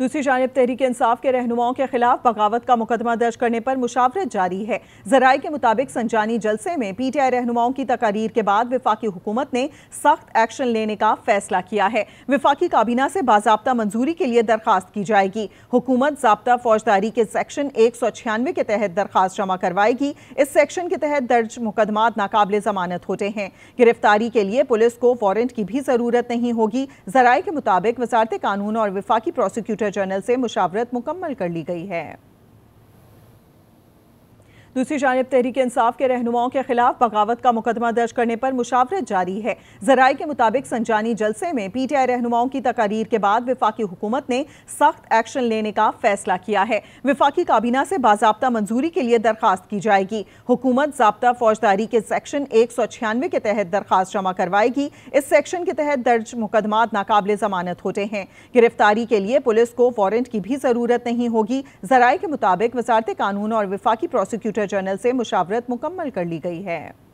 दूसरी जानब तहरीक इंसाफ के रहनुमाओं के खिलाफ बगावत का मुकदमा दर्ज करने पर मुशावरत जारी है जराये के मुताबिक संजानी जलसे में पी टी आई रहनुमाओं की तकारीर के बाद विफाकी हुकूमत ने सख्त एक्शन लेने का फैसला किया है विफाकी काबीना से बाबा मंजूरी के लिए दरखास्त की जाएगी हुकूमत जबता फौजदारी के सेक्शन एक सौ छियानवे के तहत दरखास्त जमा करवाएगी इस सेक्शन के तहत दर्ज मुकदमा नाकबिल जमानत होते हैं गिरफ्तारी के लिए पुलिस को वारंट की भी जरूरत नहीं होगी जराये के मुताबिक वजारत कानून और विफाकी प्रोसिक्यूटर जनरल से मुशावरत मुकम्मल कर ली गई है दूसरी जानब तहरीक इंसाफ के रहनुमाओं के खिलाफ बगावत का मुकदमा दर्ज करने पर मुशावरत जारी है जराये के मुताबिक संजानी जलसे में पी टी आई रहनुमाओं की तकारीर के बाद विफाकी हुकूमत ने सख्त एक्शन लेने का फैसला किया है विफाकी काबीना से बाबा मंजूरी के लिए दरखास्त की जाएगी हुकूमत जबता फौजदारी के सेक्शन एक सौ छियानवे के तहत दरखास्त जमा करवाएगी इस सेक्शन के तहत दर्ज मुकदमा नाकबले जमानत होते हैं गिरफ्तारी के लिए पुलिस को वारंट की भी जरूरत नहीं होगी जराये के मुताबिक वजारत कानून और विफाकी प्रोसिक्यूटर डायरेक्टर जनरल से मुशावरत मुकम्मल कर ली गई है